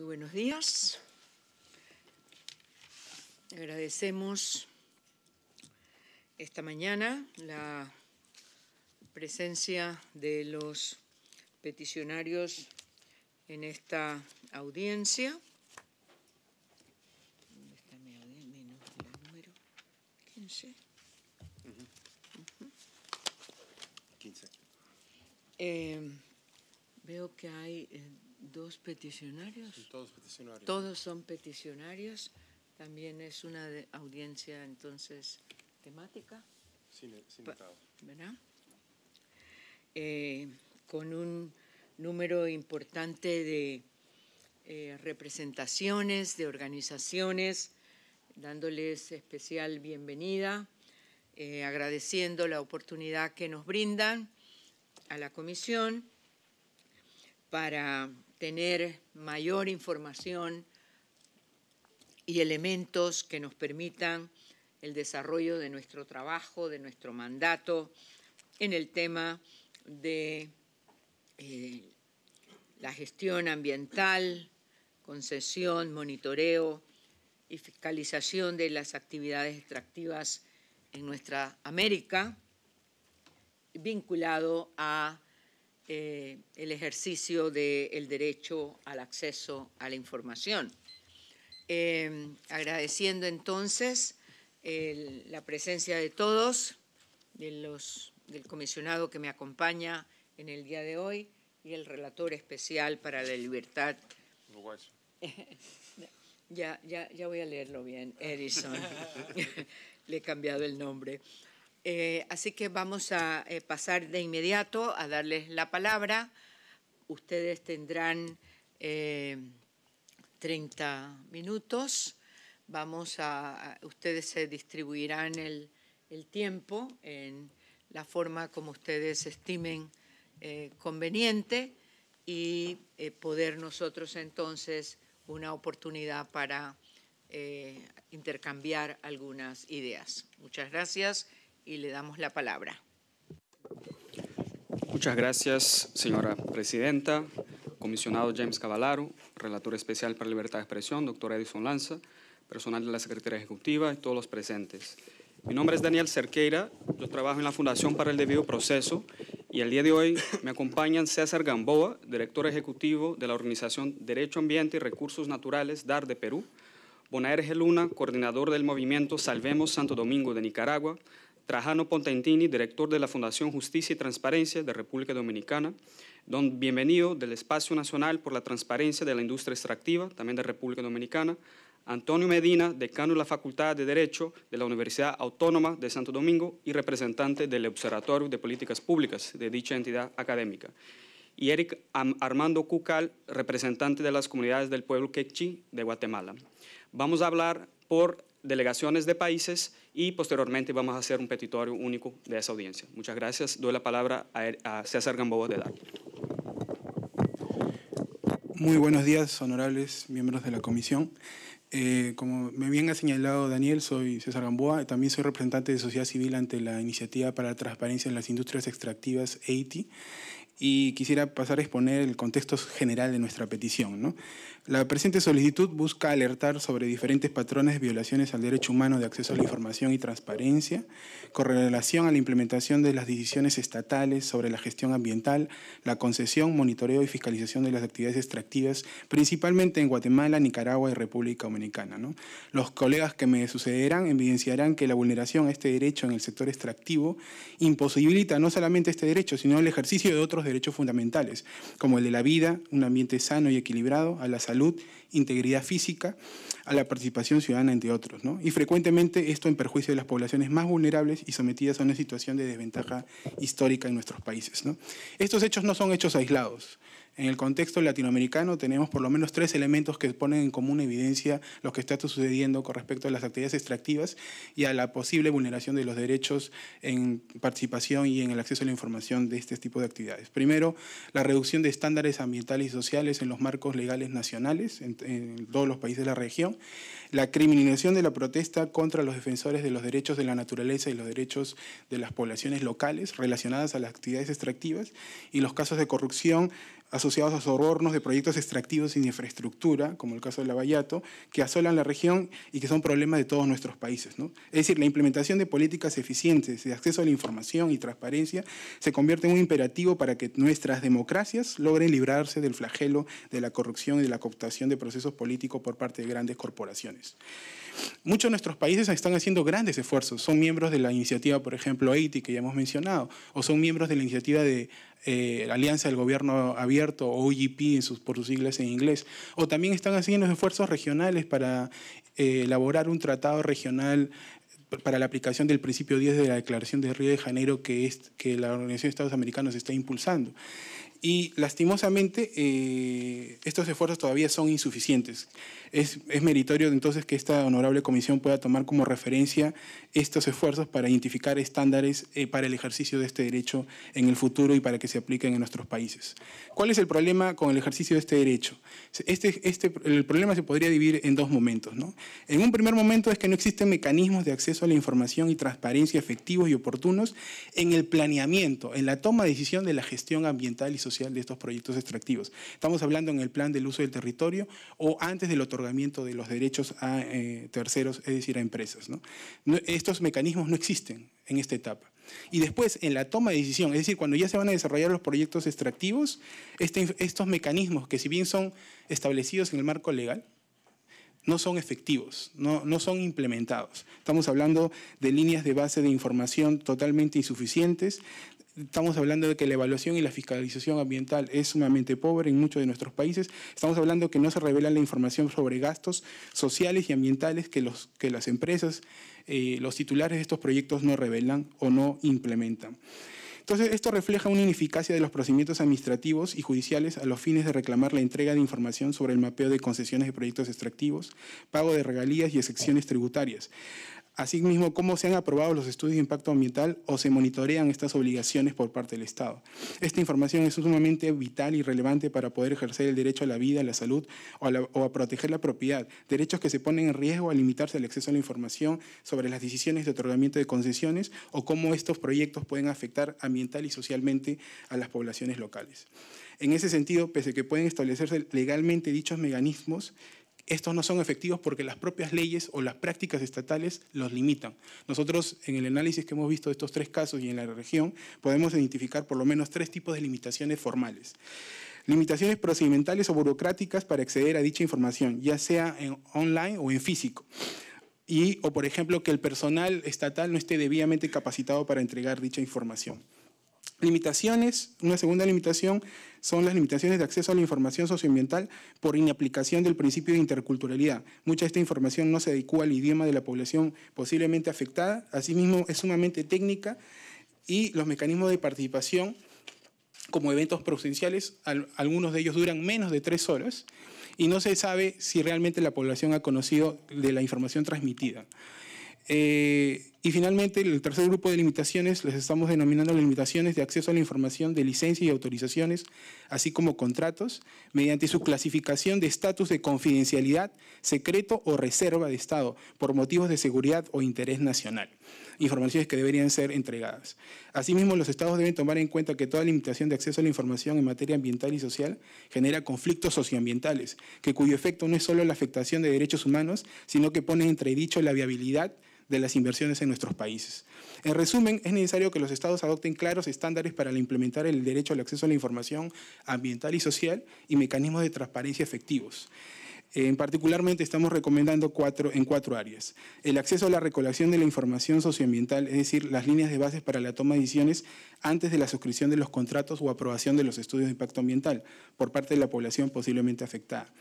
Muy buenos días. Agradecemos esta mañana la presencia de los peticionarios en esta audiencia. ¿Dónde está mi audiencia? número 15. Uh -huh. Uh -huh. 15. Eh, veo que hay... Eh, dos peticionarios. todos son peticionarios. También es una audiencia entonces temática. Sin, sin ¿Verdad? Eh, con un número importante de eh, representaciones, de organizaciones, dándoles especial bienvenida, eh, agradeciendo la oportunidad que nos brindan a la comisión para tener mayor información y elementos que nos permitan el desarrollo de nuestro trabajo, de nuestro mandato en el tema de eh, la gestión ambiental, concesión, monitoreo y fiscalización de las actividades extractivas en nuestra América, vinculado a eh, el ejercicio del derecho al acceso a la información. Em, agradeciendo entonces la presencia de todos, los, del comisionado que me acompaña en el día de hoy y el relator especial para la libertad. ya, ya, ya voy a leerlo bien, Edison. Le he cambiado el nombre. Eh, así que vamos a eh, pasar de inmediato a darles la palabra. Ustedes tendrán 30 eh, minutos. Vamos a, ustedes se distribuirán el, tiempo en la forma como ustedes estimen conveniente y poder nosotros entonces una oportunidad para intercambiar algunas ideas. Muchas gracias y le damos la palabra. Muchas gracias, señora presidenta, comisionado James Cavalaro, relator especial para libertad de expresión, doctor Edison Lanza, personal de la Secretaría Ejecutiva y todos los presentes. Mi nombre es Daniel Cerqueira, yo trabajo en la Fundación para el Debido Proceso y el día de hoy me acompañan César Gamboa, director ejecutivo de la organización Derecho Ambiente y Recursos Naturales DAR de Perú, Bonaer Geluna, coordinador del movimiento Salvemos Santo Domingo de Nicaragua, Trajano Pontentini, director de la Fundación Justicia y Transparencia de República Dominicana. Don Bienvenido del Espacio Nacional por la Transparencia de la Industria Extractiva, también de República Dominicana. Antonio Medina, decano de la Facultad de Derecho de la Universidad Autónoma de Santo Domingo y representante del Observatorio de Políticas Públicas de dicha entidad académica. Y Eric Armando Cucal, representante de las comunidades del pueblo quechí de Guatemala. Vamos a hablar por delegaciones de países y posteriormente vamos a hacer un petitorio único de esa audiencia. Muchas gracias. Doy la palabra a, er-, César Gamboa de DAC. Muy buenos días, honorables miembros de la comisión. Eh, como me bien ha señalado Daniel, soy César Gamboa, también soy representante de sociedad civil ante la Iniciativa para la Transparencia en las Industrias Extractivas, EITI, y quisiera pasar a exponer el contexto general de nuestra petición. ¿no? La presente solicitud busca alertar sobre diferentes patrones de violaciones al derecho humano de acceso a la información y transparencia con relación a la implementación de las decisiones estatales sobre la gestión ambiental, la concesión, monitoreo y fiscalización de las actividades extractivas, principalmente en Guatemala, Nicaragua y República Dominicana. Los colegas que me sucederán evidenciarán que la vulneración a este derecho en el sector extractivo imposibilita no solamente este derecho, sino el ejercicio de otros derechos fundamentales, como el de la vida, un ambiente sano y equilibrado, a la salud, integridad física, a la participación ciudadana, entre otros. ¿no? Y frecuentemente esto en perjuicio de las poblaciones más vulnerables y sometidas a una situación de desventaja histórica en nuestros países. Estos hechos no son hechos aislados, en el contexto latinoamericano tenemos por lo menos tres elementos que ponen en común evidencia lo que está sucediendo con respecto a las actividades extractivas y a la posible vulneración de los derechos en participación y en el acceso a la información de este tipo de actividades. Primero, la reducción de estándares ambientales y sociales en los marcos legales nacionales en, en todos los países de la región, la criminalización de la protesta contra los defensores de los derechos de la naturaleza y los derechos de las poblaciones locales relacionadas a las actividades extractivas y los casos de corrupción asociados a sobornos de proyectos extractivos sin infraestructura, como el caso la Lavallato, que asolan la región y que son problemas de todos nuestros países. Es decir, la implementación de políticas eficientes de acceso a la información y transparencia se convierte en un imperativo para que nuestras democracias logren librarse del flagelo de la corrupción y de la cooptación de procesos políticos por parte de grandes corporaciones. Muchos de nuestros países están haciendo grandes esfuerzos. Son miembros de la iniciativa, por ejemplo, haití que ya hemos mencionado, o son miembros de la iniciativa de eh, la Alianza del Gobierno Abierto, o OGP en sus, por sus siglas en inglés, o también están haciendo esfuerzos regionales para eh, elaborar un tratado regional para la aplicación del principio 10 de la Declaración de Río de Janeiro que, es, que la Organización de Estados Americanos está impulsando y lastimosamente eh, estos esfuerzos todavía son insuficientes. Es, meritorio entonces que esta honorable comisión pueda tomar como referencia estos esfuerzos para identificar estándares eh, para el ejercicio de este derecho en el futuro y para que se apliquen en nuestros países. ¿Cuál es el problema con el ejercicio de este derecho? Este, este, el problema se podría dividir en dos momentos. ¿no? En un primer momento es que no existen mecanismos de acceso a la información y transparencia efectivos y oportunos en el planeamiento, en la toma de decisión de la gestión ambiental y social de estos proyectos extractivos. Estamos hablando en el plan del uso del territorio o antes del otorgamiento de los derechos a eh, terceros, es decir, a empresas. estos mecanismos no existen en esta etapa. Y después, en la toma de decisión, es decir, cuando ya se van a desarrollar los proyectos extractivos, este, estos mecanismos que si bien son establecidos en el marco legal, no son efectivos, no, no, son implementados. Estamos hablando de líneas de base de información totalmente insuficientes, Estamos hablando de que la evaluación y la fiscalización ambiental es sumamente pobre en muchos de nuestros países. Estamos hablando de que no se revela la información sobre gastos sociales y ambientales que, los, que las empresas, eh, los titulares de estos proyectos no revelan o no implementan. Entonces, esto refleja una ineficacia de los procedimientos administrativos y judiciales a los fines de reclamar la entrega de información sobre el mapeo de concesiones de proyectos extractivos, pago de regalías y excepciones tributarias. Asimismo, cómo se han aprobado los estudios de impacto ambiental o se monitorean estas obligaciones por parte del Estado. Esta información es sumamente vital y relevante para poder ejercer el derecho a la vida, a la salud o a, proteger la propiedad, derechos que se ponen en riesgo al limitarse el acceso a la información sobre las decisiones de otorgamiento de concesiones o cómo estos proyectos pueden afectar ambiental y socialmente a las poblaciones locales. En ese sentido, pese a que pueden establecerse legalmente dichos mecanismos, estos no son efectivos porque las propias leyes o las prácticas estatales los limitan. Nosotros en el análisis que hemos visto de estos tres casos y en la región podemos identificar por lo menos tres tipos de limitaciones formales limitaciones procedimentales o burocráticas para acceder a dicha información, ya sea en online o en físico. Y, o por ejemplo, que el personal estatal no esté debidamente capacitado para entregar dicha información. Limitaciones, una segunda limitación son las limitaciones de acceso a la información socioambiental por inaplicación del principio de interculturalidad. Mucha de esta información no se adecua al idioma de la población posiblemente afectada, asimismo es sumamente técnica y los mecanismos de participación como eventos presenciales, algunos de ellos duran menos de tres horas y no se sabe si realmente la población ha conocido de la información transmitida. Eh, y finalmente, el tercer grupo de limitaciones les estamos denominando limitaciones de acceso a la información de licencias y autorizaciones, así como contratos, mediante su clasificación de estatus de confidencialidad, secreto o reserva de Estado por motivos de seguridad o interés nacional. Informaciones que deberían ser entregadas. Asimismo, los estados deben tomar en cuenta que toda limitación de acceso a la información en materia ambiental y social genera conflictos socioambientales, que cuyo efecto no es solo la afectación de derechos humanos, sino que pone en entredicho la viabilidad de las inversiones en nuestros países. En resumen, es necesario que los estados adopten claros estándares para implementar el derecho al acceso a la información ambiental y social y mecanismos de transparencia efectivos. En particularmente estamos recomendando cuatro, en cuatro áreas. El acceso a la recolección de la información socioambiental, es decir, las líneas de bases para la toma de decisiones antes de la suscripción de los contratos o aprobación de los estudios de impacto ambiental por parte de la población posiblemente afectada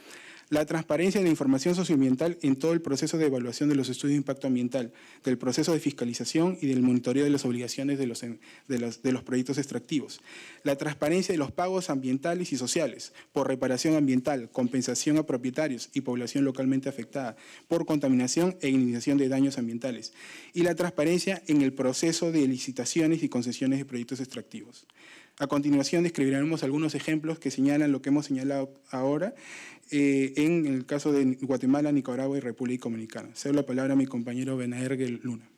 la transparencia de la información socioambiental en todo el proceso de evaluación de los estudios de impacto ambiental, del proceso de fiscalización y del monitoreo de las obligaciones de los, proyectos extractivos, la transparencia de los pagos ambientales y sociales por reparación ambiental, compensación a propietarios y población localmente afectada por contaminación e iniciación de daños ambientales y la transparencia en el proceso de licitaciones y concesiones de proyectos extractivos. A continuación describiremos algunos ejemplos que señalan lo que hemos señalado ahora eh, en el caso de Guatemala, Nicaragua y República Dominicana. Cedo la palabra a mi compañero Benaergel Luna.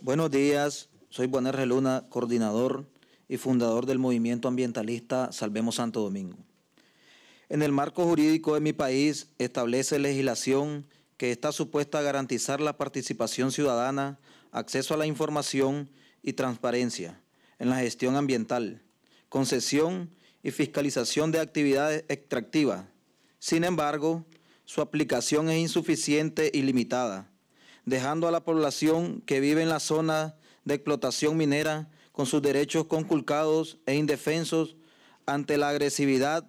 Buenos días, soy Benaergel Luna, coordinador y fundador del movimiento ambientalista Salvemos Santo Domingo. En el marco jurídico de mi país establece legislación que está supuesta a garantizar la participación ciudadana acceso a la información y transparencia en la gestión ambiental, concesión y fiscalización de actividades extractivas. Sin embargo, su aplicación es insuficiente y limitada, dejando a la población que vive en la zona de explotación minera con sus derechos conculcados e indefensos ante la agresividad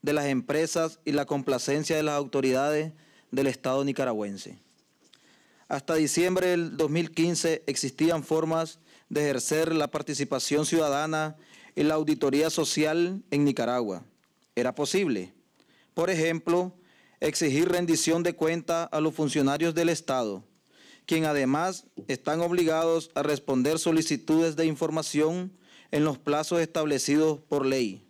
de las empresas y la complacencia de las autoridades del Estado nicaragüense. Hasta diciembre del 2015 existían formas de ejercer la participación ciudadana en la auditoría social en Nicaragua. Era posible, por ejemplo, exigir rendición de cuenta a los funcionarios del Estado, quien además están obligados a responder solicitudes de información en los plazos establecidos por ley.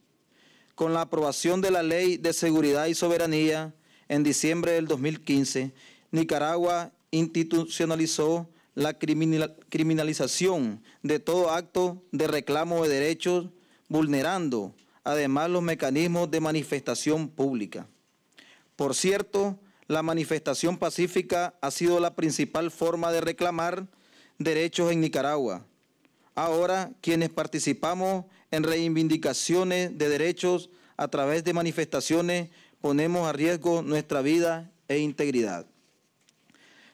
Con la aprobación de la Ley de Seguridad y Soberanía en diciembre del 2015, Nicaragua institucionalizó la criminalización de todo acto de reclamo de derechos, vulnerando además los mecanismos de manifestación pública. Por cierto, la manifestación pacífica ha sido la principal forma de reclamar derechos en Nicaragua. Ahora, quienes participamos en reivindicaciones de derechos a través de manifestaciones, ponemos a riesgo nuestra vida e integridad.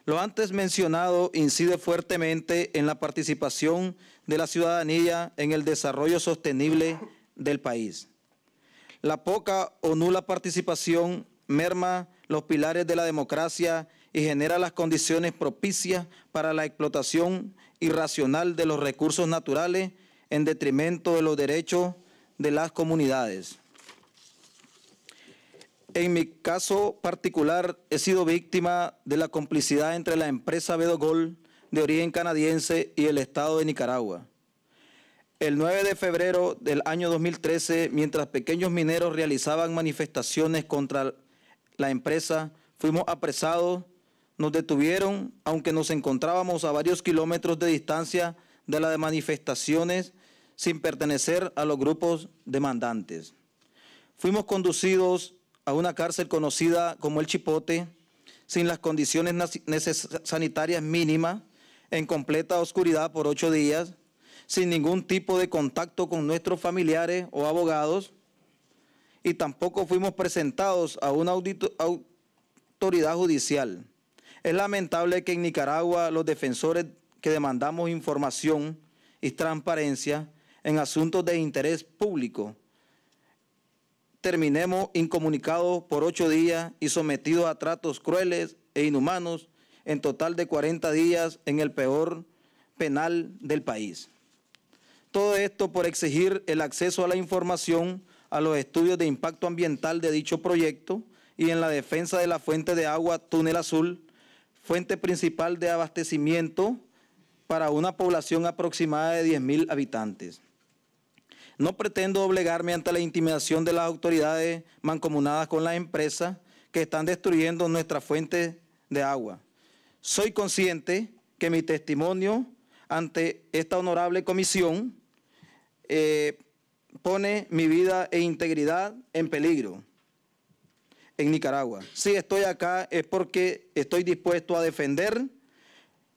Lo antes mencionado incide fuertemente en la participación de la ciudadanía en el desarrollo sostenible del país. La poca o nula participación merma los pilares de la democracia y genera las condiciones propicias para la explotación irracional de los recursos naturales en detrimento de los derechos de las comunidades. En mi caso particular, he sido víctima de la complicidad entre la empresa Bedogol, de origen canadiense, y el Estado de Nicaragua. El 9 de febrero del año 2013, mientras pequeños mineros realizaban manifestaciones contra la empresa, fuimos apresados, nos detuvieron, aunque nos encontrábamos a varios kilómetros de distancia de las manifestaciones sin pertenecer a los grupos demandantes. Fuimos conducidos a una cárcel conocida como el Chipote, sin las condiciones sanitarias mínimas, en completa oscuridad por ocho días, sin ningún tipo de contacto con nuestros familiares o abogados, y tampoco fuimos presentados a una autoridad judicial. Es lamentable que en Nicaragua los defensores que demandamos información y transparencia en asuntos de interés público terminemos incomunicados por ocho días y sometidos a tratos crueles e inhumanos en total de 40 días en el peor penal del país. Todo esto por exigir el acceso a la información, a los estudios de impacto ambiental de dicho proyecto y en la defensa de la fuente de agua Túnel Azul, fuente principal de abastecimiento para una población aproximada de 10.000 habitantes. No pretendo doblegarme ante la intimidación de las autoridades mancomunadas con las empresas que están destruyendo nuestra fuente de agua. Soy consciente que mi testimonio ante esta honorable comisión eh, pone mi vida e integridad en peligro en Nicaragua. Si estoy acá es porque estoy dispuesto a defender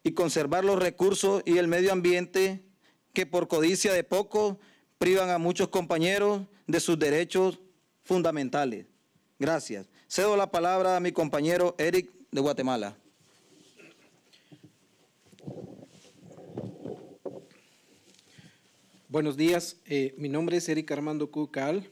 y conservar los recursos y el medio ambiente que por codicia de pocos privan a muchos compañeros de sus derechos fundamentales. Gracias. Cedo la palabra a mi compañero Eric de Guatemala. Buenos días, eh, mi nombre es Eric Armando Cucal.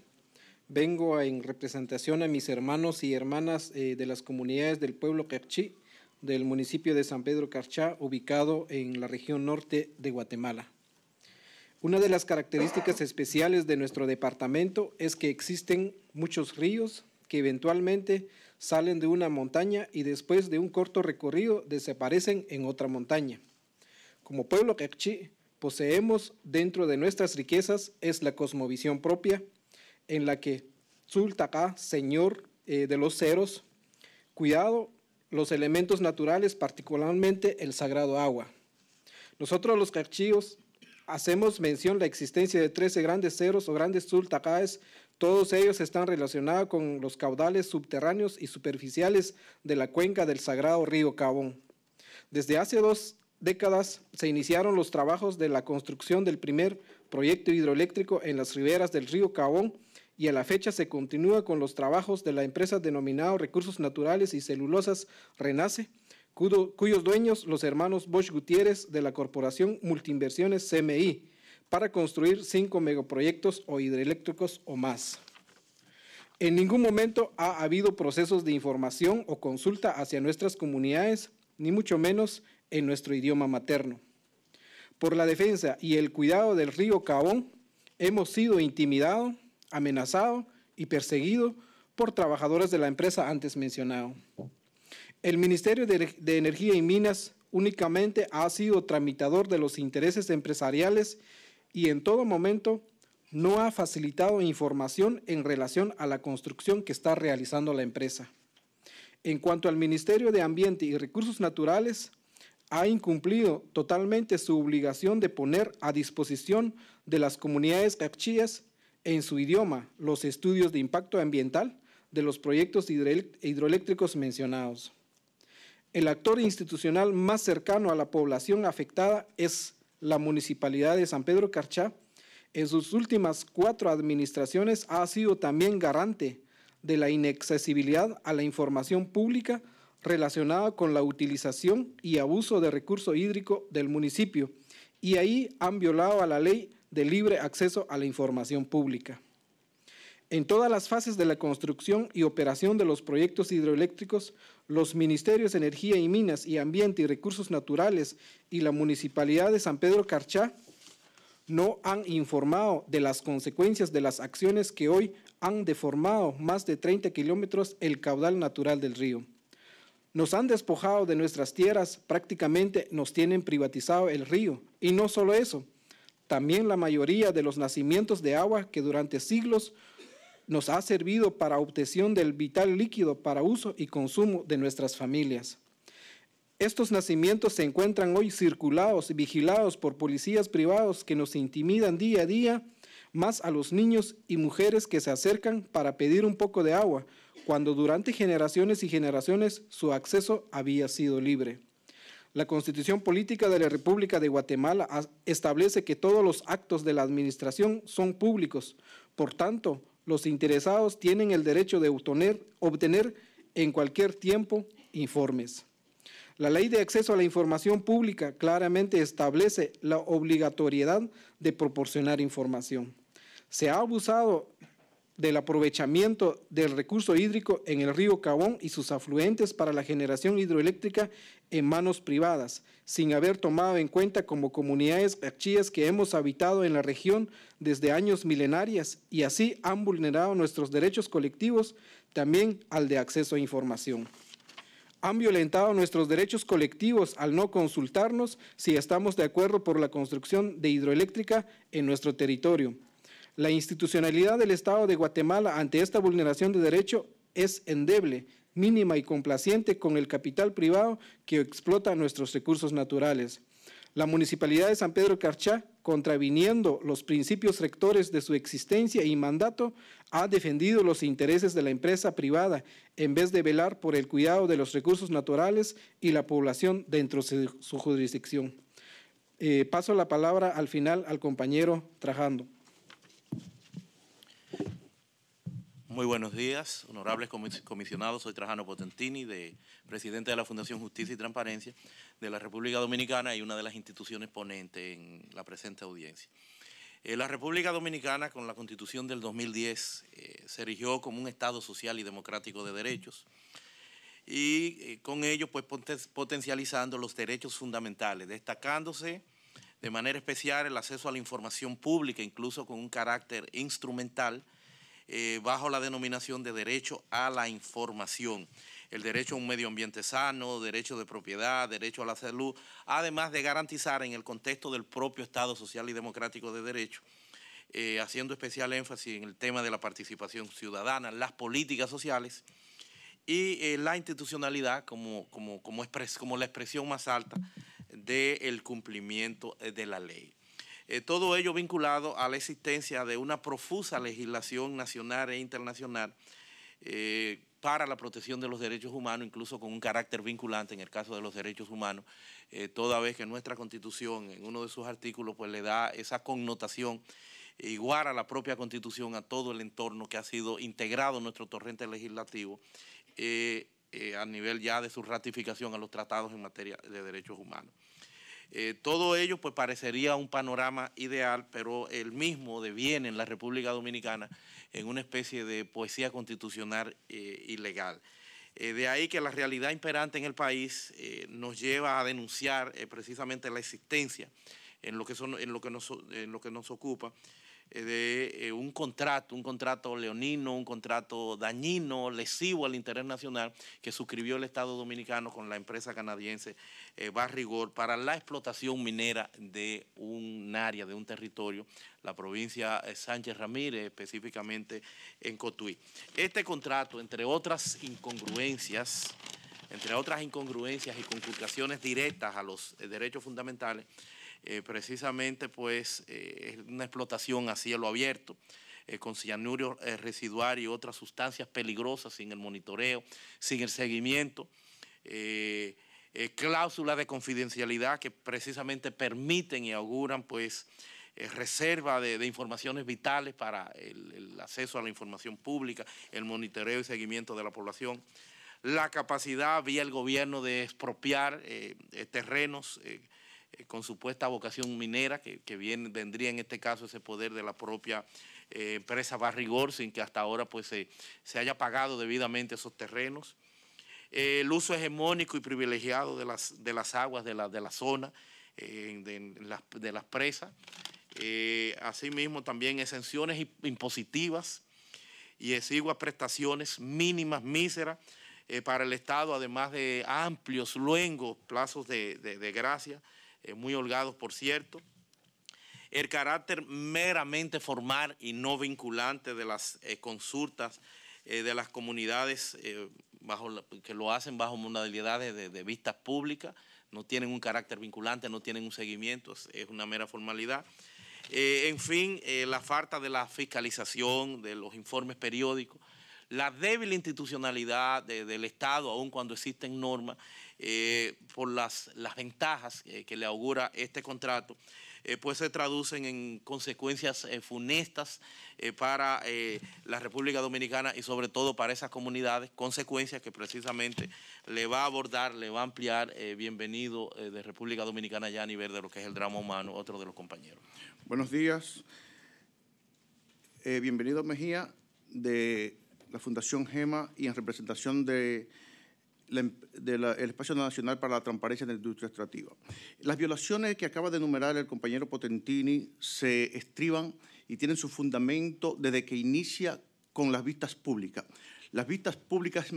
Vengo en representación a mis hermanos y hermanas eh, de las comunidades del pueblo Carchí, del municipio de San Pedro Carchá, ubicado en la región norte de Guatemala. Una de las características especiales de nuestro departamento es que existen muchos ríos que eventualmente salen de una montaña y después de un corto recorrido desaparecen en otra montaña. Como pueblo quechí, poseemos dentro de nuestras riquezas es la cosmovisión propia, en la que Sultaka, señor eh, de los ceros, cuidado los elementos naturales, particularmente el sagrado agua. Nosotros los cachíos hacemos mención la existencia de 13 grandes ceros o grandes sultacaes. Todos ellos están relacionados con los caudales subterráneos y superficiales de la cuenca del sagrado río Cabón. Desde hace dos décadas se iniciaron los trabajos de la construcción del primer proyecto hidroeléctrico en las riberas del río Cabón y a la fecha se continúa con los trabajos de la empresa denominada Recursos Naturales y Celulosas Renace cuyos dueños los hermanos Bosch Gutiérrez de la Corporación Multinversiones CMI, para construir cinco megaproyectos o hidroeléctricos o más. En ningún momento ha habido procesos de información o consulta hacia nuestras comunidades, ni mucho menos en nuestro idioma materno. Por la defensa y el cuidado del río Cabón, hemos sido intimidados, amenazados y perseguidos por trabajadores de la empresa antes mencionado. El Ministerio de, Energía y Minas únicamente ha sido tramitador de los intereses empresariales y en todo momento no ha facilitado información en relación a la construcción que está realizando la empresa. En cuanto al Ministerio de Ambiente y Recursos Naturales, ha incumplido totalmente su obligación de poner a disposición de las comunidades capchías en su idioma los estudios de impacto ambiental de los proyectos hidroeléctricos mencionados el actor institucional más cercano a la población afectada es la Municipalidad de San Pedro Carchá. En sus últimas cuatro administraciones ha sido también garante de la inaccesibilidad a la información pública relacionada con la utilización y abuso de recurso hídrico del municipio y ahí han violado a la ley de libre acceso a la información pública. En todas las fases de la construcción y operación de los proyectos hidroeléctricos, los Ministerios de Energía y Minas y Ambiente y Recursos Naturales y la Municipalidad de San Pedro Carchá no han informado de las consecuencias de las acciones que hoy han deformado más de 30 kilómetros el caudal natural del río. Nos han despojado de nuestras tierras, prácticamente nos tienen privatizado el río. Y no solo eso, también la mayoría de los nacimientos de agua que durante siglos nos ha servido para obtención del vital líquido para uso y consumo de nuestras familias. Estos nacimientos se encuentran hoy circulados y vigilados por policías privados que nos intimidan día a día más a los niños y mujeres que se acercan para pedir un poco de agua, cuando durante generaciones y generaciones su acceso había sido libre. La Constitución Política de la República de Guatemala establece que todos los actos de la Administración son públicos. Por tanto, los interesados tienen el derecho de obtener, obtener en cualquier tiempo informes. La ley de acceso a la información pública claramente establece la obligatoriedad de proporcionar información. Se ha abusado del aprovechamiento del recurso hídrico en el río Cabón y sus afluentes para la generación hidroeléctrica en manos privadas, sin haber tomado en cuenta como comunidades achías que hemos habitado en la región desde años milenarias y así han vulnerado nuestros derechos colectivos, también al de acceso a información han violentado nuestros derechos colectivos al no consultarnos si estamos de acuerdo por la construcción de hidroeléctrica en nuestro territorio, la institucionalidad del Estado de Guatemala ante esta vulneración de derecho es endeble, mínima y complaciente con el capital privado que explota nuestros recursos naturales. La Municipalidad de San Pedro Carchá, contraviniendo los principios rectores de su existencia y mandato, ha defendido los intereses de la empresa privada en vez de velar por el cuidado de los recursos naturales y la población dentro de su jurisdicción. Eh, paso la palabra al final al compañero Trajando. Muy buenos días, honorables comisionados. Soy Trajano Potentini, de, presidente de la Fundación Justicia y Transparencia de la República Dominicana y una de las instituciones ponentes en la presente audiencia. Eh, la República Dominicana, con la Constitución del 2010, eh, se erigió como un Estado social y democrático de derechos y eh, con ello pues potencializando los derechos fundamentales, destacándose de manera especial el acceso a la información pública, incluso con un carácter instrumental, eh, bajo la denominación de derecho a la información, el derecho a un medio ambiente sano, derecho de propiedad, derecho a la salud, además de garantizar en el contexto del propio Estado social y democrático de derecho, eh, haciendo especial énfasis en el tema de la participación ciudadana, las políticas sociales y eh, la institucionalidad como, como, como, como la expresión más alta del cumplimiento de la ley. Eh, todo ello vinculado a la existencia de una profusa legislación nacional e internacional eh, para la protección de los derechos humanos, incluso con un carácter vinculante en el caso de los derechos humanos, eh, toda vez que nuestra Constitución, en uno de sus artículos, pues le da esa connotación igual a la propia Constitución, a todo el entorno que ha sido integrado en nuestro torrente legislativo. a nivel ya de su ratificación a los tratados en materia de derechos humanos. Eh, todo ello pues parecería un panorama ideal, pero el mismo deviene en la República Dominicana en una especie de poesía constitucional eh, ilegal. Eh, de ahí que la realidad imperante en el país nos lleva a denunciar precisamente la existencia en lo que, son, en lo en lo que nos ocupa eh, de eh, un contrato, un contrato leonino, un contrato dañino, lesivo al interés nacional que suscribió el Estado Dominicano con la empresa canadiense eh, Barrigor para la explotación minera de un área, de un territorio, la provincia Sánchez Ramírez, específicamente en Cotuí. Este contrato, entre otras incongruencias, entre otras incongruencias y conculcaciones directas a los derechos fundamentales, eh, precisamente pues eh, una explotación a cielo abierto. Eh, con cianuro residual y otras sustancias peligrosas sin el monitoreo, sin el seguimiento, cláusulas de confidencialidad que precisamente permiten y auguran pues reserva de, informaciones vitales para el, acceso a la información pública, el monitoreo y seguimiento de la población la capacidad vía el gobierno de expropiar terrenos eh, con supuesta vocación minera, que, que vendría en este caso ese poder de la propia eh, empresa Barrigor, sin que hasta ahora pues, se, haya pagado debidamente esos terrenos. Eh, el uso hegemónico y privilegiado de las, aguas de la, zona, de, las, presas. asimismo, también exenciones impositivas y exiguas prestaciones mínimas, míseras, para el Estado, además de amplios, luengos plazos de, de gracia eh, muy holgados por cierto. El carácter meramente formal y no vinculante de las eh, consultas eh, de las comunidades bajo que lo hacen bajo modalidades de, de vistas públicas, no tienen un carácter vinculante, no tienen un seguimiento, es, una mera formalidad. en fin, la falta de la fiscalización, de los informes periódicos, la débil institucionalidad del Estado, aun cuando existen normas, eh, por las, las ventajas eh, que le augura este contrato, eh, pues se traducen en consecuencias funestas para la República Dominicana y sobre todo para esas comunidades, consecuencias que precisamente le va a abordar, le va a ampliar bienvenido de República Dominicana ya a nivel de lo que es el drama humano, otro de los compañeros. Buenos días. bienvenido Mejía de la Fundación GEMA y en representación de Em, del Espacio Nacional para la Transparencia en la Industria Extractiva. Las violaciones que acaba de enumerar el compañero Potentini se estriban y tienen su fundamento desde que inicia con las vistas públicas. Las vistas públicas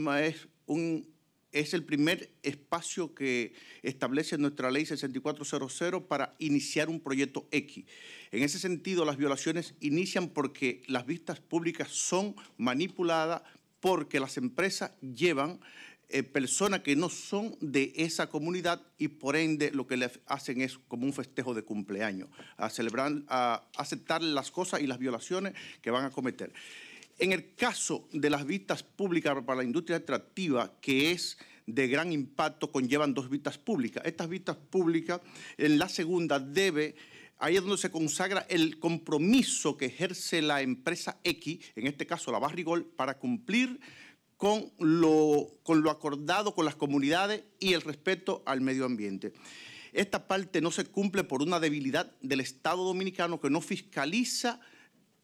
un, es el primer espacio que establece nuestra ley 6400 para iniciar un proyecto X. En ese sentido, las violaciones inician porque las vistas públicas son manipuladas porque las empresas llevan eh, personas que no son de esa comunidad y por ende lo que le hacen es como un festejo de cumpleaños, a celebrar, a aceptar las cosas y las violaciones que van a cometer. En el caso de las vistas públicas para la industria extractiva, que es de gran impacto, conllevan dos vistas públicas. Estas vistas públicas, en la segunda debe ahí es donde se consagra el compromiso que ejerce la empresa X, en este caso la Barrigol, para cumplir con lo, acordado con las comunidades y el respeto al medio ambiente. Esta parte no se cumple por una debilidad del Estado dominicano que no fiscaliza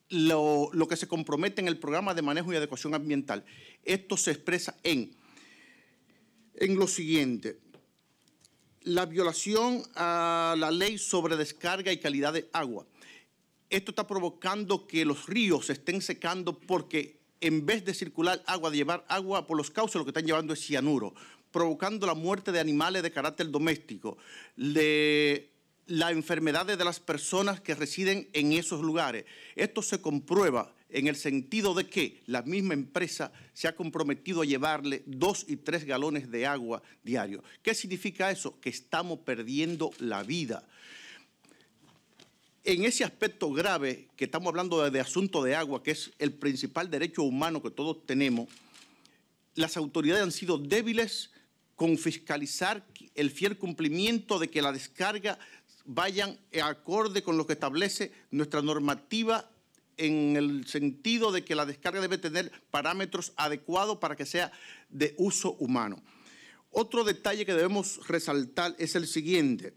lo, que se compromete en el programa de manejo y adecuación ambiental. Esto se expresa en, en lo siguiente. La violación a la ley sobre descarga y calidad de agua. Esto está provocando que los ríos se estén secando porque en vez de circular agua, de llevar agua por los cauces, lo que están llevando es cianuro, provocando la muerte de animales de carácter doméstico, de las enfermedades de las personas que residen en esos lugares. Esto se comprueba en el sentido de que la misma empresa se ha comprometido a llevarle dos y tres galones de agua diario. ¿Qué significa eso? Que estamos perdiendo la vida en ese aspecto grave que estamos hablando de, asunto de agua, que es el principal derecho humano que todos tenemos, las autoridades han sido débiles con fiscalizar el fiel cumplimiento de que la descarga vayan acorde con lo que establece nuestra normativa en el sentido de que la descarga debe tener parámetros adecuados para que sea de uso humano. Otro detalle que debemos resaltar es el siguiente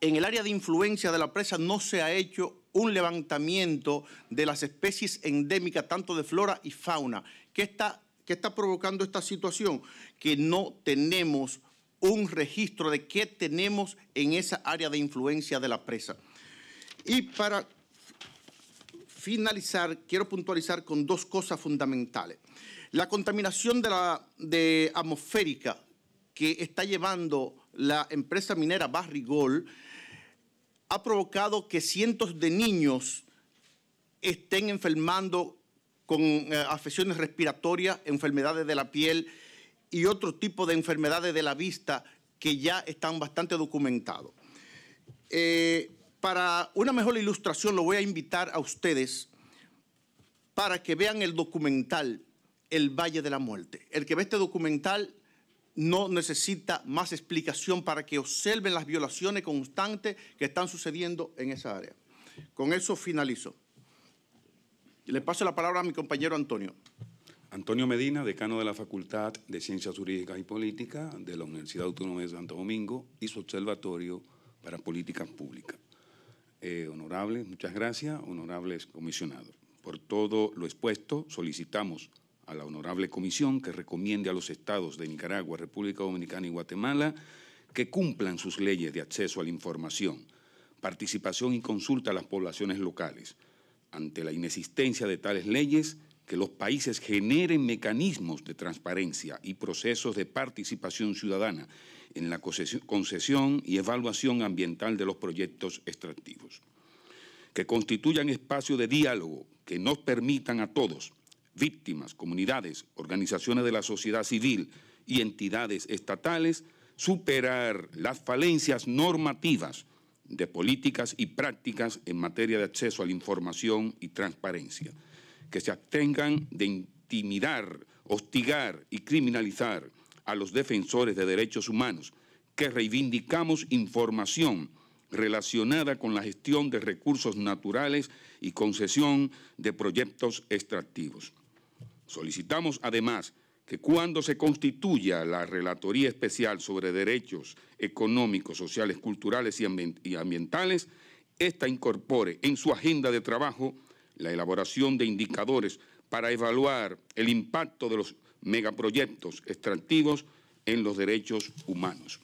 en el área de influencia de la presa no se ha hecho un levantamiento de las especies endémicas, tanto de flora y fauna. ¿Qué está, está provocando esta situación? Que no tenemos un registro de qué tenemos en esa área de influencia de la presa. Y para finalizar, quiero puntualizar con dos cosas fundamentales. La contaminación de la atmosférica que está llevando la empresa minera Barrigol ha provocado que cientos de niños estén enfermando con eh, afecciones respiratorias, enfermedades de la piel y otro tipo de enfermedades de la vista que ya están bastante documentados. Eh, para una mejor ilustración lo voy a invitar a ustedes para que vean el documental El Valle de la Muerte. El que ve este documental no necesita más explicación para que observen las violaciones constantes que están sucediendo en esa área. Con eso finalizo. Le paso la palabra a mi compañero Antonio. Antonio Medina, decano de la Facultad de Ciencias Jurídicas y Políticas de la Universidad Autónoma de Santo Domingo y su Observatorio para Política Pública. Eh, honorable, muchas gracias, honorables comisionados. Por todo lo expuesto, solicitamos a la honorable comisión que recomiende a los estados de Nicaragua, República Dominicana y Guatemala que cumplan sus leyes de acceso a la información, participación y consulta a las poblaciones locales. Ante la inexistencia de tales leyes, que los países generen mecanismos de transparencia y procesos de participación ciudadana en la concesión y evaluación ambiental de los proyectos extractivos, que constituyan espacios de diálogo que nos permitan a todos, víctimas, comunidades, organizaciones de la sociedad civil y entidades estatales superar las falencias normativas de políticas y prácticas en materia de acceso a la información y transparencia, que se abstengan de intimidar, hostigar y criminalizar a los defensores de derechos humanos, que reivindicamos información relacionada con la gestión de recursos naturales y concesión de proyectos extractivos. Solicitamos además que cuando se constituya la Relatoría Especial sobre Derechos Económicos, Sociales, Culturales y Ambientales, esta incorpore en su agenda de trabajo la elaboración de indicadores para evaluar el impacto de los megaproyectos extractivos en los derechos humanos.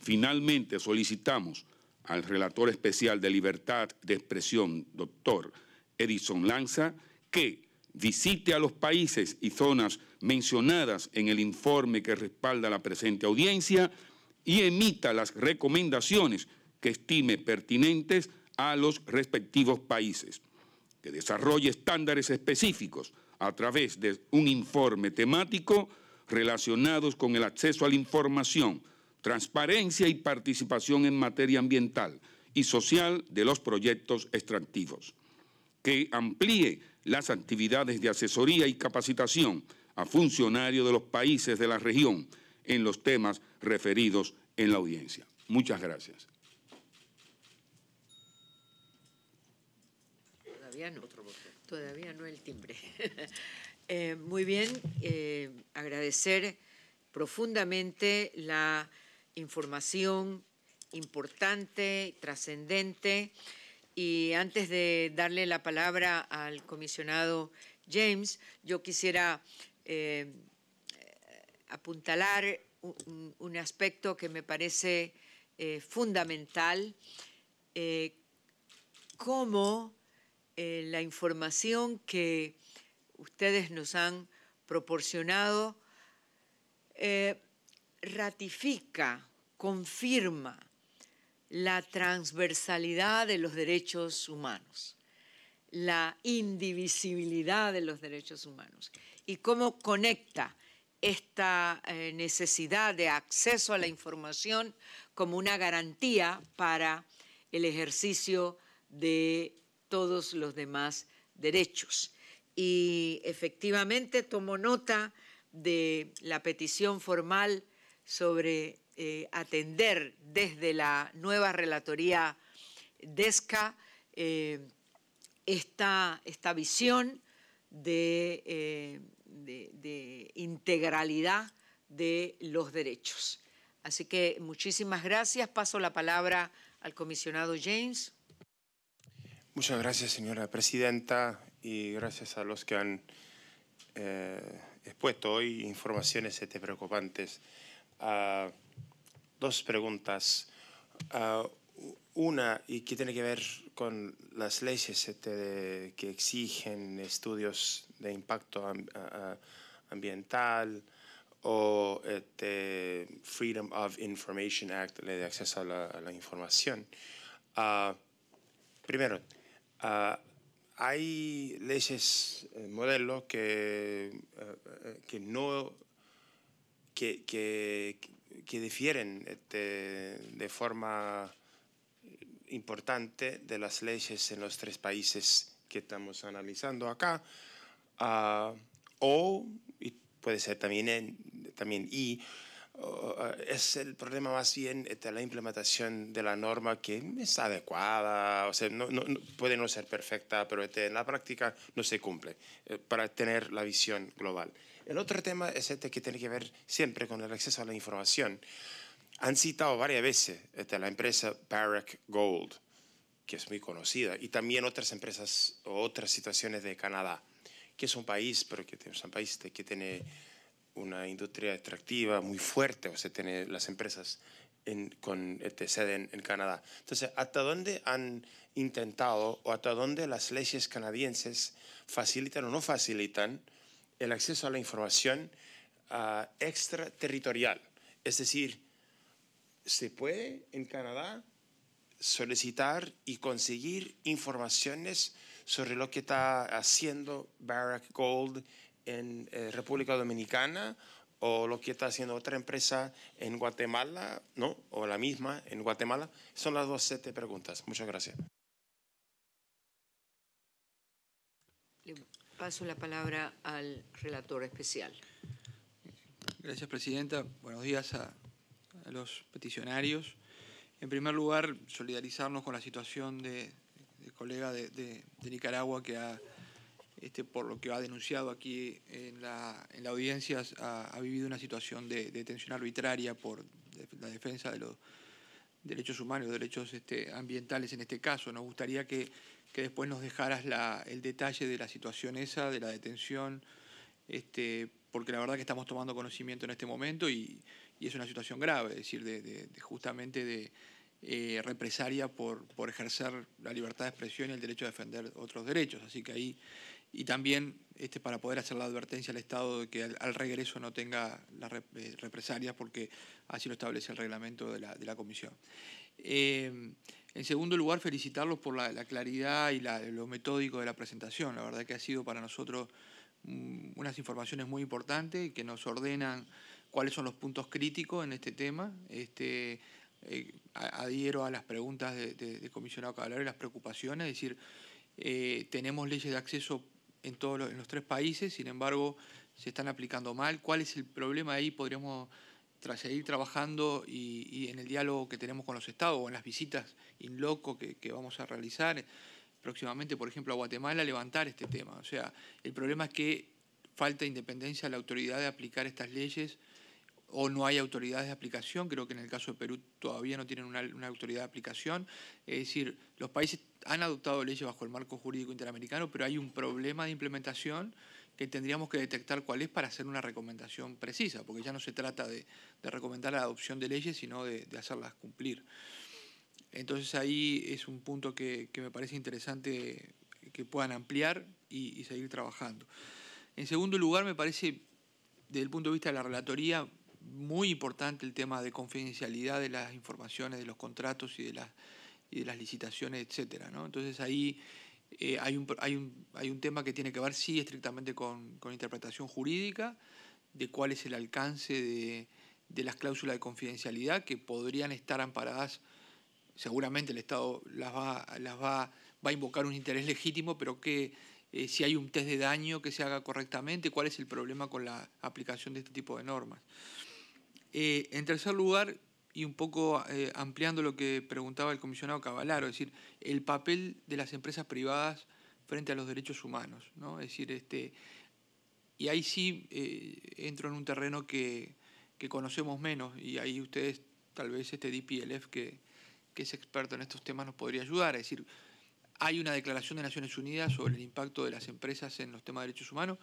Finalmente, solicitamos al relator especial de libertad de expresión, doctor Edison Lanza, que visite a los países y zonas mencionadas en el informe que respalda la presente audiencia y emita las recomendaciones que estime pertinentes a los respectivos países, que desarrolle estándares específicos a través de un informe temático relacionados con el acceso a la información, transparencia y participación en materia ambiental y social de los proyectos extractivos, que amplíe las actividades de asesoría y capacitación a funcionarios de los países de la región en los temas referidos en la audiencia. Muchas gracias. Todavía no, todavía no el timbre. Eh, muy bien, eh, agradecer profundamente la información importante, trascendente. Y antes de darle la palabra al comisionado James, yo quisiera eh, apuntalar un, aspecto que me parece eh, fundamental, como eh, cómo la información que ustedes nos han proporcionado ratifica, confirma la transversalidad de los derechos humanos, la indivisibilidad de los derechos humanos y cómo conecta esta eh, necesidad de acceso a la información como una garantía para el ejercicio de todos los demás derechos. Y efectivamente tomo nota de la petición formal sobre eh, atender desde la nueva relatoría DESCA eh, esta, visión eh, de, integralidad de los derechos. Así que muchísimas gracias. Paso la palabra al comisionado James. Muchas gracias, señora presidenta, y gracias a los que han expuesto hoy informaciones este preocupantes. Ah, dos preguntas. Ah, una, y que tiene que ver con las leyes este que exigen estudios de impacto ambiental o este, Freedom of Information Act, de acceso a la, información. Ah, primero, hay leyes eh, modelos que, eh, eh, que no que, que, que difieren este, de, forma importante de las leyes en los tres países que estamos analizando acá, ah, o, y puede ser también, también y, ah, es el problema más bien de este, la implementación de la norma que es adecuada, o sea, no, no, puede no ser perfecta, pero este, en la práctica no se cumple, eh, para tener la visión global. El otro tema es este que tiene que ver siempre con el acceso a la información. Han citado varias veces este, la empresa Barrick Gold, que es muy conocida, y también otras empresas o otras situaciones de Canadá, que es un país, pero que es un país este, que tiene una industria extractiva muy fuerte, o sea, tiene las empresas con este, sede en, Canadá. Entonces, ¿hasta dónde han intentado o hasta dónde las leyes canadienses facilitan o no facilitan el acceso a la información ah, extraterritorial. Es decir, se puede en Canadá solicitar y conseguir informaciones sobre lo que está haciendo Barrack Gold en eh, República Dominicana o lo que está haciendo otra empresa en Guatemala, ¿no? O la misma en Guatemala. Son las dos siete preguntas. Muchas gracias. paso la palabra al relator especial. Gracias, Presidenta. Buenos días a, los peticionarios. En primer lugar, solidarizarnos con la situación de, del colega de, Nicaragua que ha, este, por lo que ha denunciado aquí en la, audiencia, ha, vivido una situación de, detención arbitraria por la defensa de los derechos humanos, derechos este, ambientales en este caso. Nos gustaría que que después nos dejaras el detalle de la situación esa, de la detención, este, porque la verdad que estamos tomando conocimiento en este momento y, es una situación grave, es decir, de, justamente de eh, represalia por, por ejercer la libertad de expresión y el derecho a defender otros derechos. Así que ahí y también este, para poder hacer la advertencia al Estado de que al, regreso no tenga las eh, represalias, porque así lo establece el reglamento de la, comisión. Em, en segundo lugar, felicitarlos por la, claridad y lo metódico de la presentación. La verdad que ha sido para nosotros mm, unas informaciones muy importantes que nos ordenan cuáles son los puntos críticos en este tema. Este, eh, adhiero a las preguntas del de, comisionado Caballero y las preocupaciones, es decir, eh, tenemos leyes de acceso en todos los, en los tres países, sin embargo, se están aplicando mal. ¿Cuál es el problema ahí? Podríamos tras seguir trabajando y, en el diálogo que tenemos con los estados o en las visitas in loco que, que, vamos a realizar eh, próximamente, por ejemplo, a Guatemala, levantar este tema. O sea, el problema es que falta independencia a la autoridad de aplicar estas leyes o no hay autoridades de aplicación, creo que en el caso de Perú todavía no tienen una, autoridad de aplicación, es decir, los países han adoptado leyes bajo el marco jurídico interamericano, pero hay un problema de implementación que tendríamos que detectar cuál es para hacer una recomendación precisa, porque ya no se trata de, recomendar la adopción de leyes, sino de, hacerlas cumplir. Entonces ahí es un punto que, me parece interesante que puedan ampliar y, y seguir trabajando. En segundo lugar, me parece, desde el punto de vista de la relatoría, muy importante el tema de confidencialidad de las informaciones, de los contratos y de las, licitaciones, etc. ¿no? Entonces ahí eh, hay, un, hay, un, tema que tiene que ver, sí, estrictamente con, interpretación jurídica, de cuál es el alcance de, las cláusulas de confidencialidad que podrían estar amparadas. Seguramente el Estado las va, las va, a invocar un interés legítimo, pero que eh, si hay un test de daño que se haga correctamente, cuál es el problema con la aplicación de este tipo de normas. Eh, en tercer lugar, y un poco eh, ampliando lo que preguntaba el comisionado Cavalaro, es decir, el papel de las empresas privadas frente a los derechos humanos, ¿no? Es decir, este, y ahí sí eh, entro en un terreno que, conocemos menos y ahí ustedes, tal vez este DPLF que, que es experto en estos temas nos podría ayudar, es decir, hay una declaración de Naciones Unidas sobre el impacto de las empresas en los temas de derechos humanos,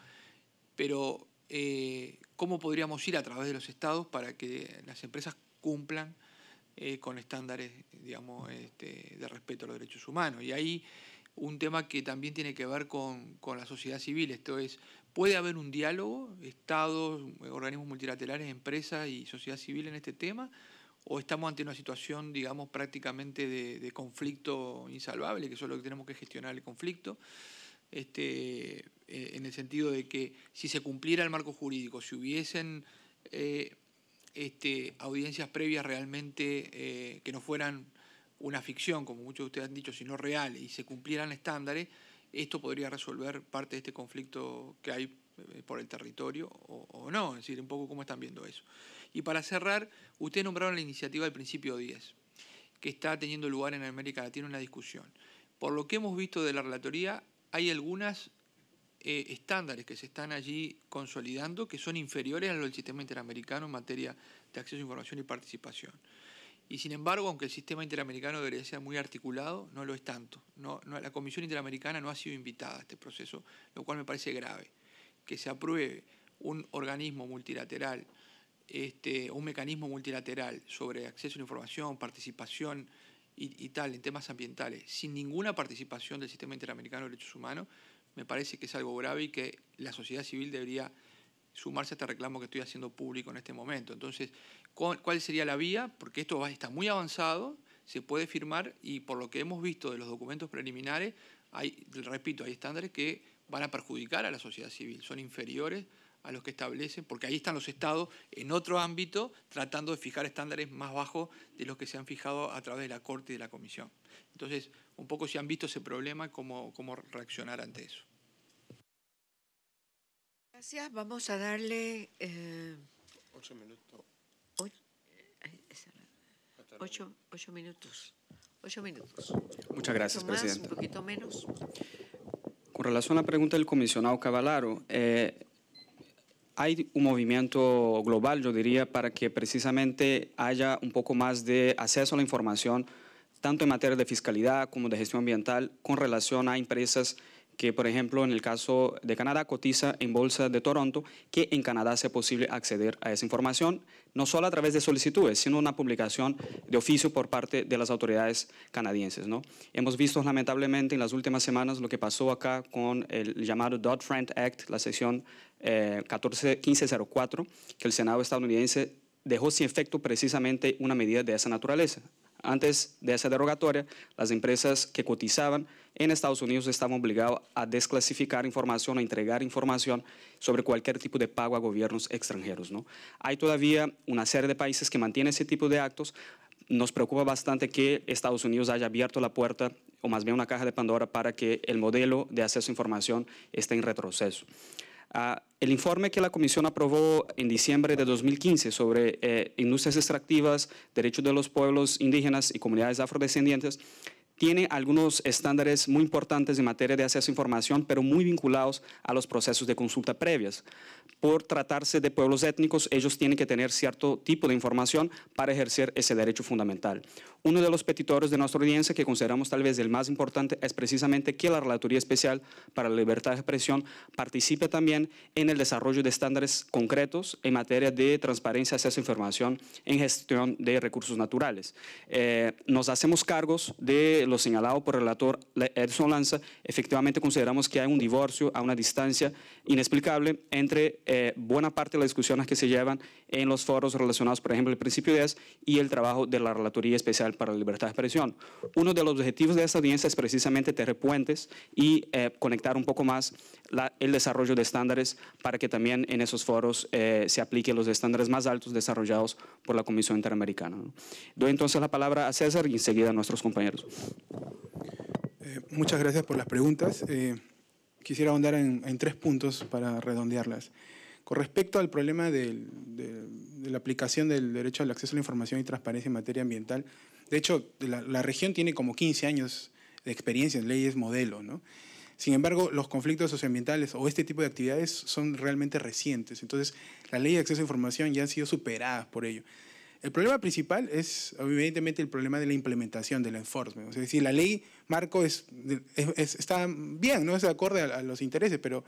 pero eh, cómo podríamos ir a través de los estados para que las empresas cumplan eh, con estándares, digamos, este, de respeto a los derechos humanos. Y ahí un tema que también tiene que ver con, la sociedad civil, esto es, ¿puede haber un diálogo, estados, organismos multilaterales, empresas y sociedad civil en este tema? o estamos ante una situación, digamos, prácticamente de, conflicto insalvable, que solo lo que tenemos que gestionar el conflicto. Este, eh, en el sentido de que si se cumpliera el marco jurídico, si hubiesen eh, este, audiencias previas realmente eh, que no fueran una ficción, como muchos de ustedes han dicho, sino reales, y se cumplieran estándares, esto podría resolver parte de este conflicto que hay por el territorio o, no, es decir, un poco cómo están viendo eso. Y para cerrar, ustedes nombraron la iniciativa del principio 10, que está teniendo lugar en América Latina una discusión. Por lo que hemos visto de la relatoría, hay algunas eh, estándares que se están allí consolidando que son inferiores a los del sistema interamericano en materia de acceso a información y participación. Y sin embargo, aunque el sistema interamericano debería ser muy articulado, no lo es tanto. No, la Comisión Interamericana no ha sido invitada a este proceso, lo cual me parece grave. Que se apruebe un organismo multilateral, este, un mecanismo multilateral sobre acceso a información, participación y tal en temas ambientales, sin ninguna participación del sistema interamericano de derechos humanos, me parece que es algo grave y que la sociedad civil debería sumarse a este reclamo que estoy haciendo público en este momento. Entonces, ¿cuál sería la vía? Porque esto está muy avanzado, se puede firmar y por lo que hemos visto de los documentos preliminares, hay, repito, hay estándares que van a perjudicar a la sociedad civil, son inferiores a los que establecen, porque ahí están los estados en otro ámbito tratando de fijar estándares más bajos de los que se han fijado a través de la Corte y de la Comisión. Entonces, un poco si han visto ese problema, cómo, cómo reaccionar ante eso. Gracias. Vamos a darle... Eh, eh, ocho minutos. Ocho, minutos. minutos. Muchas gracias, presidente. Un poquito menos. Con relación a la pregunta del comisionado Cavalaro, eh, hay un movimiento global, yo diría, para que precisamente haya un poco más de acceso a la información, tanto en materia de fiscalidad como de gestión ambiental, con relación a empresas que, por ejemplo, en el caso de Canadá, cotiza en Bolsa de Toronto, que en Canadá sea posible acceder a esa información, no solo a través de solicitudes, sino una publicación de oficio por parte de las autoridades canadienses. ¿no? Hemos visto lamentablemente en las últimas semanas lo que pasó acá con el llamado Dodd-Frank Act, la sesión eh, 141504, que el Senado estadounidense dejó sin efecto precisamente una medida de esa naturaleza. Antes de esa derogatoria, las empresas que cotizaban en Estados Unidos estaban obligadas a desclasificar información, a entregar información sobre cualquier tipo de pago a gobiernos extranjeros. ¿no? Hay todavía una serie de países que mantienen ese tipo de actos. Nos preocupa bastante que Estados Unidos haya abierto la puerta, o más bien una caja de Pandora, para que el modelo de acceso a información esté en retroceso el informe que la Comisión aprobó en diciembre de 2015 sobre eh, industrias extractivas, derechos de los pueblos indígenas y comunidades afrodescendientes tiene algunos estándares muy importantes en materia de acceso a información, pero muy vinculados a los procesos de consulta previas. Por tratarse de pueblos étnicos, ellos tienen que tener cierto tipo de información para ejercer ese derecho fundamental. Uno de los petitorios de nuestra audiencia, que consideramos tal vez el más importante, es precisamente que la Relatoría Especial para la Libertad de Expresión participe también en el desarrollo de estándares concretos en materia de transparencia, acceso a información, en gestión de recursos naturales. Eh, nos hacemos cargos de lo señalado por el relator Edson Lanza, efectivamente consideramos que hay un divorcio a una distancia inexplicable entre eh, buena parte de las discusiones que se llevan en los foros relacionados, por ejemplo, el principio 10 y el trabajo de la Relatoría Especial para la Libertad de Expresión. Uno de los objetivos de esta audiencia es precisamente tener puentes y eh, conectar un poco más el desarrollo de estándares para que también en esos foros eh, se apliquen los estándares más altos desarrollados por la Comisión Interamericana. Doy entonces la palabra a César y enseguida a nuestros compañeros. Eh, muchas gracias por las preguntas. quisiera ahondar en tres puntos para redondearlas. Con respecto al problema de, la aplicación del derecho al acceso a la información y transparencia en materia ambiental, de hecho, la, región tiene como 15 años de experiencia en leyes modelo, ¿no? Sin embargo, los conflictos socioambientales o este tipo de actividades son realmente recientes. Entonces, la ley de acceso a información ya han sido superadas por ello. El problema principal es, evidentemente, el problema de la implementación, del enforcement. es decir, la ley marco es, está bien, no es acorde a, a los intereses, pero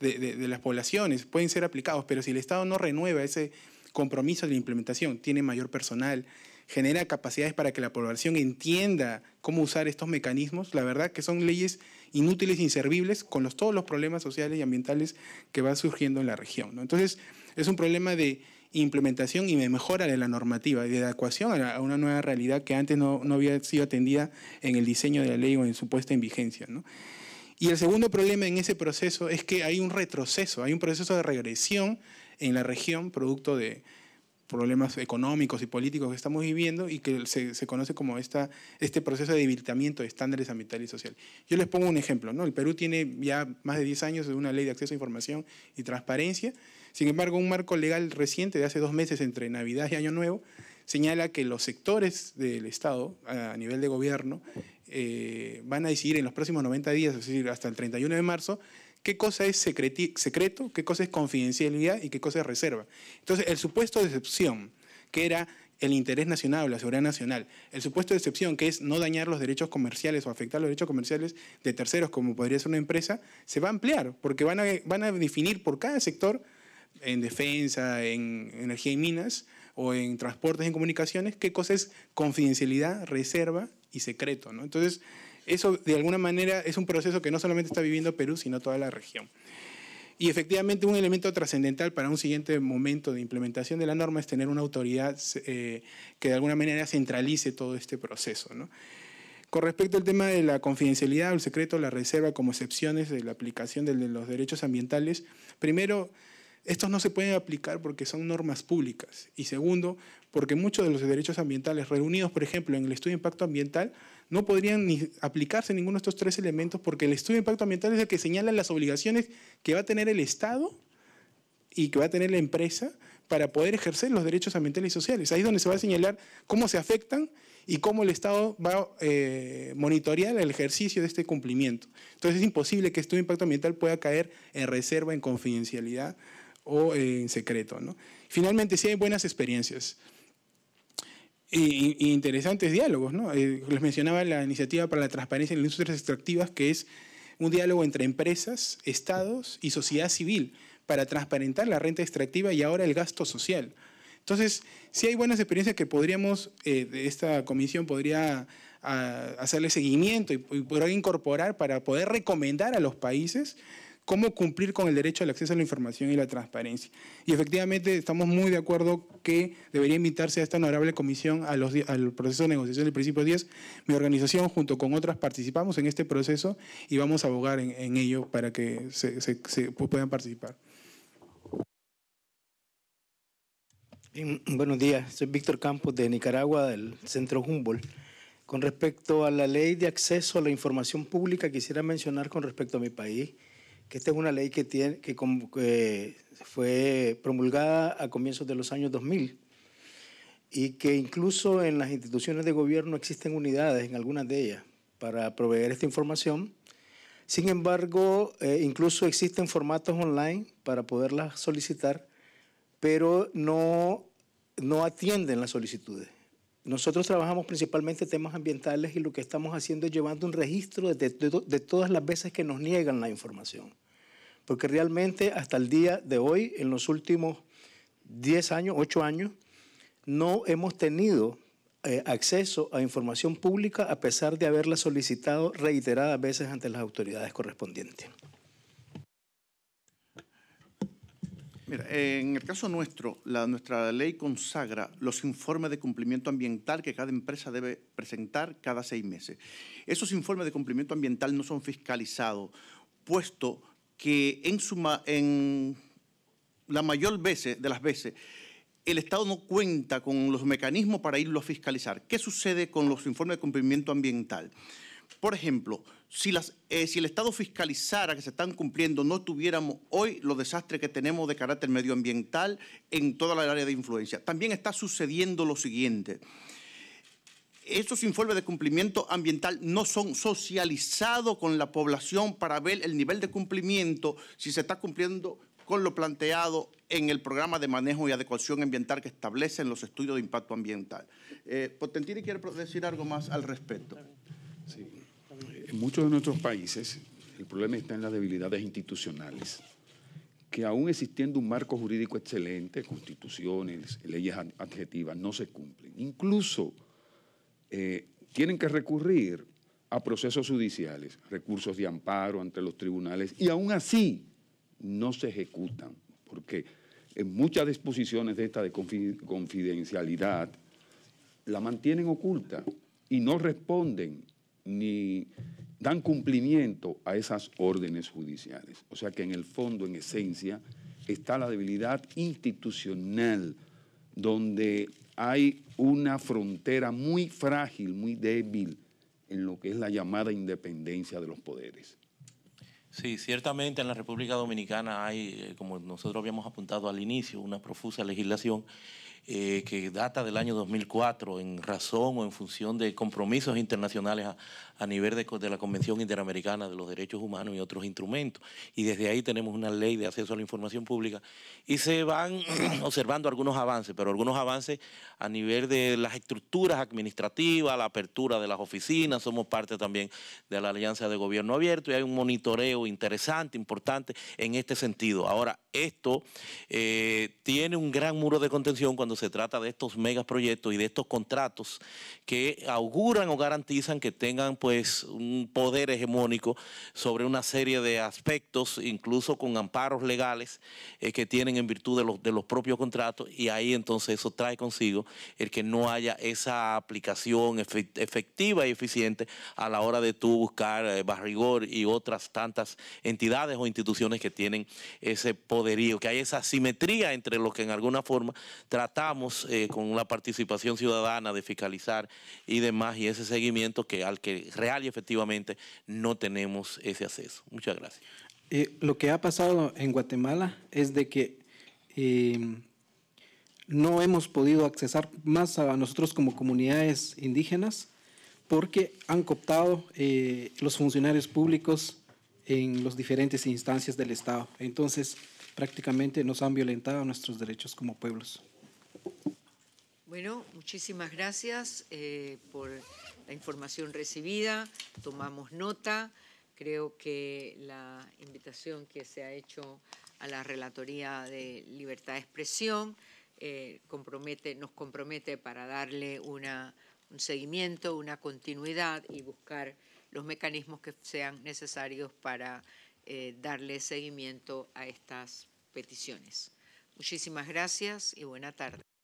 de, las poblaciones, pueden ser aplicados, pero si el Estado no renueva ese compromiso de implementación, tiene mayor personal, genera capacidades para que la población entienda cómo usar estos mecanismos. La verdad que son leyes inútiles, e inservibles, con todos los problemas sociales y ambientales que van surgiendo en la región. Entonces, es un problema de implementación y de mejora de la normativa, de adecuación a, una nueva realidad que antes no, había sido atendida en el diseño de la ley o en su puesta en vigencia. Y el segundo problema en ese proceso es que hay un retroceso, hay un proceso de regresión en la región, producto de problemas económicos y políticos que estamos viviendo y que se, conoce como esta, este proceso de debilitamiento de estándares ambientales y sociales. Yo les pongo un ejemplo. ¿no? El Perú tiene ya más de 10 años de una ley de acceso a información y transparencia. Sin embargo, un marco legal reciente de hace dos meses entre Navidad y Año Nuevo señala que los sectores del Estado a nivel de gobierno eh, van a decidir en los próximos 90 días, es decir, hasta el 31 de marzo, qué cosa es secreto, qué cosa es confidencialidad y qué cosa es reserva. Entonces, el supuesto de excepción, que era el interés nacional o la seguridad nacional, el supuesto de excepción, que es no dañar los derechos comerciales o afectar los derechos comerciales de terceros, como podría ser una empresa, se va a ampliar, porque van a, van a definir por cada sector, en defensa, en energía y minas, o en transportes, en comunicaciones, qué cosa es confidencialidad, reserva y secreto. ¿no? Entonces, eso de alguna manera es un proceso que no solamente está viviendo Perú, sino toda la región. Y efectivamente un elemento trascendental para un siguiente momento de implementación de la norma es tener una autoridad eh, que de alguna manera centralice todo este proceso. Con respecto al tema de la confidencialidad, el secreto, la reserva como excepciones de la aplicación de los derechos ambientales, primero estos no se pueden aplicar porque son normas públicas. Y segundo, porque muchos de los derechos ambientales reunidos, por ejemplo, en el estudio de impacto ambiental, no podrían ni aplicarse ninguno de estos tres elementos porque el estudio de impacto ambiental es el que señala las obligaciones que va a tener el Estado y que va a tener la empresa para poder ejercer los derechos ambientales y sociales. Ahí es donde se va a señalar cómo se afectan y cómo el Estado va a eh, monitorear el ejercicio de este cumplimiento. Entonces es imposible que de impacto ambiental pueda caer en reserva, en confidencialidad, o en secreto. Finalmente, sí hay buenas experiencias e interesantes diálogos. Eh, les mencionaba la iniciativa para la transparencia en las industrias extractivas, que es un diálogo entre empresas, estados y sociedad civil para transparentar la renta extractiva y ahora el gasto social. Entonces, sí hay buenas experiencias que podríamos, eh, esta comisión podría ah, hacerle seguimiento y, y poder incorporar para poder recomendar a los países cómo cumplir con el derecho al acceso a la información y la transparencia. Y efectivamente estamos muy de acuerdo que debería invitarse a esta honorable comisión a los, al proceso de negociación del principio 10. Mi organización junto con otras participamos en este proceso y vamos a abogar en, ello para que se, puedan participar. Buenos días, soy Víctor Campos de Nicaragua, del Centro Humboldt. Con respecto a la ley de acceso a la información pública, quisiera mencionar con respecto a mi país que esta es una ley que, tiene, que, fue promulgada a comienzos de los años 2000 y que incluso en las instituciones de gobierno existen unidades, en algunas de ellas, para proveer esta información. Sin embargo, eh, incluso existen formatos online para poderlas solicitar, pero no, no atienden las solicitudes. Nosotros trabajamos principalmente temas ambientales y lo que estamos haciendo es llevando un registro de, todas las veces que nos niegan la información. Porque realmente hasta el día de hoy, en los últimos 10 años, 8 años, no hemos tenido eh, acceso a información pública a pesar de haberla solicitado reiteradas veces ante las autoridades correspondientes. en el caso nuestro, nuestra ley consagra los informes de cumplimiento ambiental que cada empresa debe presentar cada seis meses. Esos informes de cumplimiento ambiental no son fiscalizados, puesto que en, suma, la mayor veces de las veces el Estado no cuenta con los mecanismos para irlo a fiscalizar. ¿Qué sucede con los informes de cumplimiento ambiental? Por ejemplo, eh, si, el Estado fiscalizara que se están cumpliendo, no tuviéramos hoy los desastres que tenemos de carácter medioambiental en toda la área de influencia. También está sucediendo lo siguiente. Estos informes de cumplimiento ambiental no son socializados con la población para ver el nivel de cumplimiento, si se está cumpliendo con lo planteado en el programa de manejo y adecuación ambiental que establecen los estudios de impacto ambiental. Eh, Potentini quiere decir algo más al respecto. Sí muchos de nuestros países el problema está en las debilidades institucionales, que aún existiendo un marco jurídico excelente, constituciones, leyes adjetivas, no se cumplen. Incluso eh, tienen que recurrir a procesos judiciales, recursos de amparo ante los tribunales, y aún así no se ejecutan, porque en muchas disposiciones de esta de confidencialidad la mantienen oculta y no responden ni dan cumplimiento a esas órdenes judiciales. O sea que en el fondo, en esencia, está la debilidad institucional, donde hay una frontera muy frágil, muy débil en lo que es la llamada independencia de los poderes. Sí, ciertamente en la República Dominicana hay, eh, como nosotros habíamos apuntado al inicio, una profusa legislación eh, que data del año 2004 en razón o en función de compromisos internacionales a nivel de, la Convención Interamericana de los Derechos Humanos y otros instrumentos. Y desde ahí tenemos una ley de acceso a la información pública y se van observando algunos avances, pero algunos avances a nivel de las estructuras administrativas, la apertura de las oficinas, somos parte también de la Alianza de Gobierno Abierto y hay un monitoreo interesante, importante en este sentido. Ahora, esto eh, tiene un gran muro de contención cuando se trata de estos megaproyectos y de estos contratos que auguran o garantizan que tengan pues un poder hegemónico sobre una serie de aspectos, incluso con amparos legales eh, que tienen en virtud de los, de los propios contratos y ahí entonces eso trae consigo el que no haya esa aplicación efectiva y eficiente a la hora de tú buscar eh, Barrigor y otras tantas entidades o instituciones que tienen ese poderío, que hay esa simetría entre lo que en alguna forma tratamos eh, con la participación ciudadana de fiscalizar y demás y ese seguimiento que al que real y efectivamente no tenemos ese acceso. Muchas gracias. Eh, lo que ha pasado en Guatemala es de que em, no hemos podido accesar más a nosotros como comunidades indígenas porque han cooptado eh, los funcionarios públicos en las diferentes instancias del Estado. Entonces, prácticamente nos han violentado nuestros derechos como pueblos. Bueno, muchísimas gracias eh, por la información recibida, tomamos nota. Creo que la invitación que se ha hecho a la Relatoría de Libertad de Expresión eh, nos compromete para darle un seguimiento, una continuidad y buscar los mecanismos que sean necesarios para eh, darle seguimiento a estas peticiones. Muchísimas gracias y buena tarde.